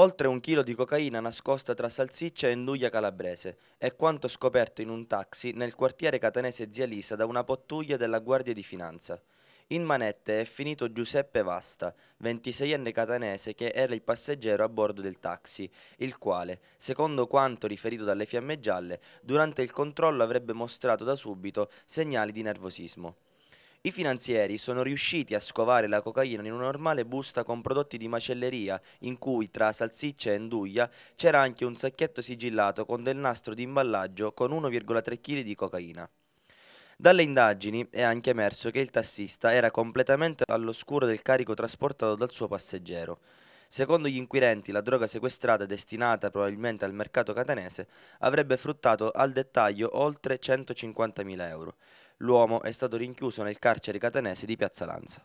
Oltre un chilo di cocaina nascosta tra salsiccia e nuglia calabrese è quanto scoperto in un taxi nel quartiere catanese Zia Lisa da una pattuglia della Guardia di Finanza. In manette è finito Giuseppe Vasta, 26enne catanese che era il passeggero a bordo del taxi, il quale, secondo quanto riferito dalle fiamme gialle, durante il controllo avrebbe mostrato da subito segnali di nervosismo. I finanzieri sono riusciti a scovare la cocaina in una normale busta con prodotti di macelleria, in cui tra salsiccia e nduglia c'era anche un sacchetto sigillato con del nastro di imballaggio con 1,3 kg di cocaina. Dalle indagini è anche emerso che il tassista era completamente all'oscuro del carico trasportato dal suo passeggero. Secondo gli inquirenti, la droga sequestrata, destinata probabilmente al mercato catanese, avrebbe fruttato al dettaglio oltre 150.000 euro l'uomo è stato rinchiuso nel carcere catanese di Piazza Lanza.